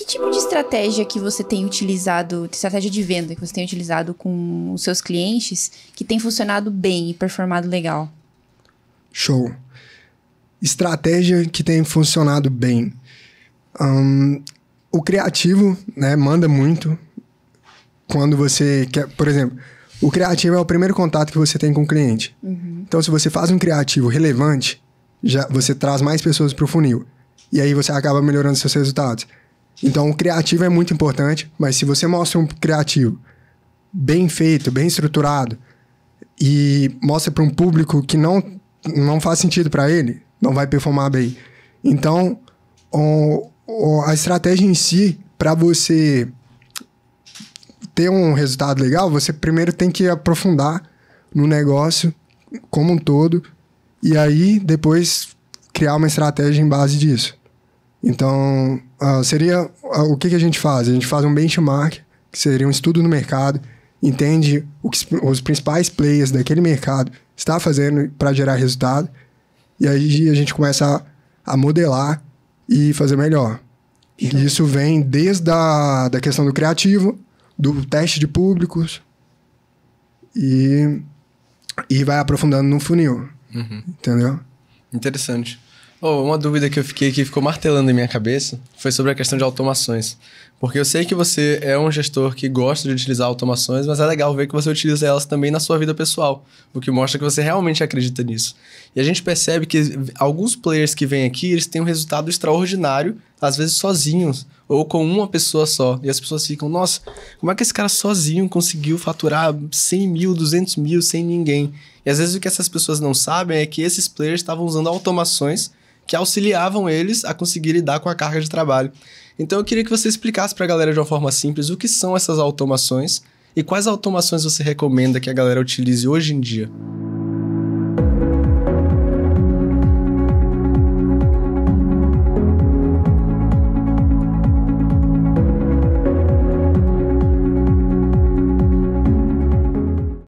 Que tipo de estratégia que você tem utilizado, estratégia de venda que você tem utilizado com os seus clientes que tem funcionado bem e performado legal? Show. Estratégia que tem funcionado bem. Um, o criativo, né, manda muito. Quando você quer, por exemplo, o criativo é o primeiro contato que você tem com o cliente. Uhum. Então, se você faz um criativo relevante, já você traz mais pessoas para o funil. E aí você acaba melhorando seus resultados. Então, o criativo é muito importante, mas se você mostra um criativo bem feito, bem estruturado e mostra para um público que não não faz sentido para ele, não vai performar bem. Então, o, o, a estratégia em si para você ter um resultado legal, você primeiro tem que aprofundar no negócio como um todo e aí depois criar uma estratégia em base disso. Então, uh, seria uh, o que, que a gente faz? A gente faz um benchmark, que seria um estudo no mercado, entende o que os principais players daquele mercado está fazendo para gerar resultado, e aí a gente começa a, a modelar e fazer melhor. E então isso vem desde a da questão do criativo, do teste de públicos e, e vai aprofundando no funil. Uhum. Entendeu? Interessante. Oh, uma dúvida que eu fiquei que ficou martelando em minha cabeça foi sobre a questão de automações. Porque eu sei que você é um gestor que gosta de utilizar automações, mas é legal ver que você utiliza elas também na sua vida pessoal, o que mostra que você realmente acredita nisso. E a gente percebe que alguns players que vêm aqui, eles têm um resultado extraordinário, às vezes sozinhos, ou com uma pessoa só. E as pessoas ficam, nossa, como é que esse cara sozinho conseguiu faturar 100 mil, 200 mil sem ninguém? E às vezes o que essas pessoas não sabem é que esses players estavam usando automações que auxiliavam eles a conseguir lidar com a carga de trabalho. Então eu queria que você explicasse para a galera de uma forma simples o que são essas automações e quais automações você recomenda que a galera utilize hoje em dia.